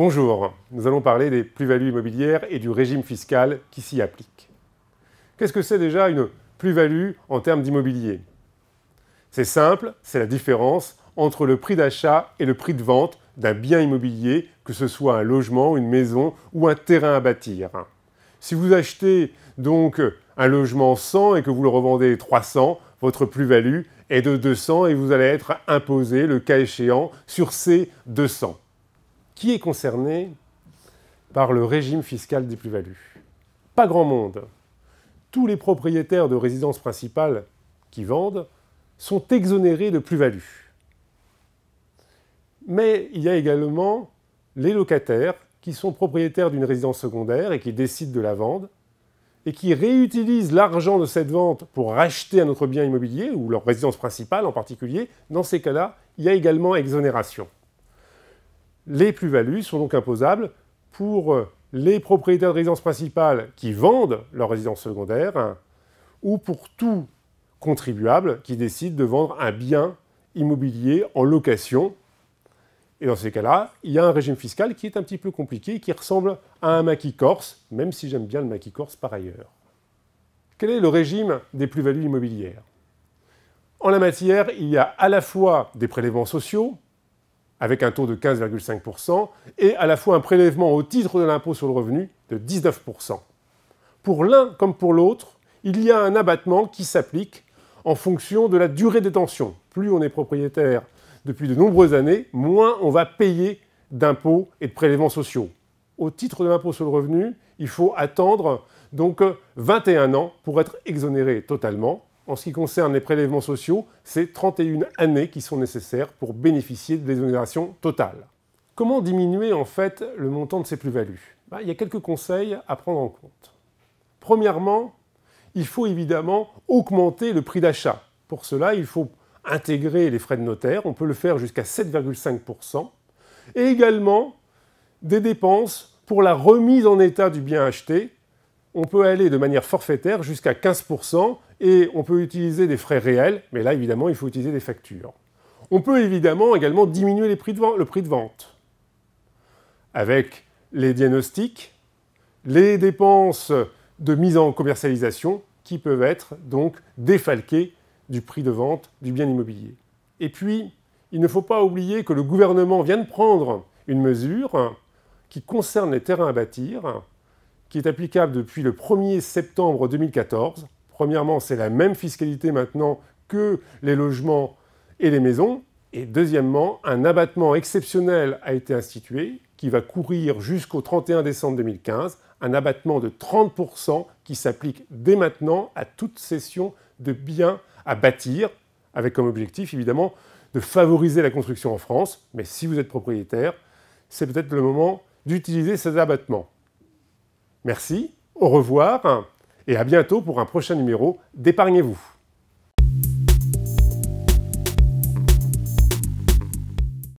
Bonjour, nous allons parler des plus-values immobilières et du régime fiscal qui s'y applique. Qu'est-ce que c'est déjà une plus-value en termes d'immobilier C'est simple, c'est la différence entre le prix d'achat et le prix de vente d'un bien immobilier, que ce soit un logement, une maison ou un terrain à bâtir. Si vous achetez donc un logement 100 et que vous le revendez 300, votre plus-value est de 200 et vous allez être imposé, le cas échéant, sur ces 200. Qui est concerné par le régime fiscal des plus-values Pas grand monde. Tous les propriétaires de résidences principales qui vendent sont exonérés de plus values Mais il y a également les locataires qui sont propriétaires d'une résidence secondaire et qui décident de la vendre et qui réutilisent l'argent de cette vente pour racheter un autre bien immobilier, ou leur résidence principale en particulier, dans ces cas-là, il y a également exonération. Les plus-values sont donc imposables pour euh, les propriétaires de résidence principale qui vendent leur résidence secondaire hein, ou pour tout contribuable qui décide de vendre un bien immobilier en location. Et dans ces cas-là, il y a un régime fiscal qui est un petit peu compliqué, qui ressemble à un maquis corse, même si j'aime bien le maquis corse par ailleurs. Quel est le régime des plus-values immobilières En la matière, il y a à la fois des prélèvements sociaux, avec un taux de 15,5%, et à la fois un prélèvement au titre de l'impôt sur le revenu de 19%. Pour l'un comme pour l'autre, il y a un abattement qui s'applique en fonction de la durée des tensions. Plus on est propriétaire depuis de nombreuses années, moins on va payer d'impôts et de prélèvements sociaux. Au titre de l'impôt sur le revenu, il faut attendre donc 21 ans pour être exonéré totalement en ce qui concerne les prélèvements sociaux, c'est 31 années qui sont nécessaires pour bénéficier de l'exonération totale. Comment diminuer en fait le montant de ces plus-values ben, Il y a quelques conseils à prendre en compte. Premièrement, il faut évidemment augmenter le prix d'achat. Pour cela, il faut intégrer les frais de notaire, on peut le faire jusqu'à 7,5%, et également des dépenses pour la remise en état du bien acheté, on peut aller de manière forfaitaire jusqu'à 15% et on peut utiliser des frais réels, mais là évidemment il faut utiliser des factures. On peut évidemment également diminuer les le prix de vente avec les diagnostics, les dépenses de mise en commercialisation qui peuvent être donc défalquées du prix de vente du bien immobilier. Et puis, il ne faut pas oublier que le gouvernement vient de prendre une mesure qui concerne les terrains à bâtir, qui est applicable depuis le 1er septembre 2014. Premièrement, c'est la même fiscalité maintenant que les logements et les maisons. Et deuxièmement, un abattement exceptionnel a été institué qui va courir jusqu'au 31 décembre 2015, un abattement de 30% qui s'applique dès maintenant à toute cession de biens à bâtir, avec comme objectif évidemment de favoriser la construction en France. Mais si vous êtes propriétaire, c'est peut-être le moment d'utiliser ces abattements. Merci, au revoir et à bientôt pour un prochain numéro d'Épargnez-vous.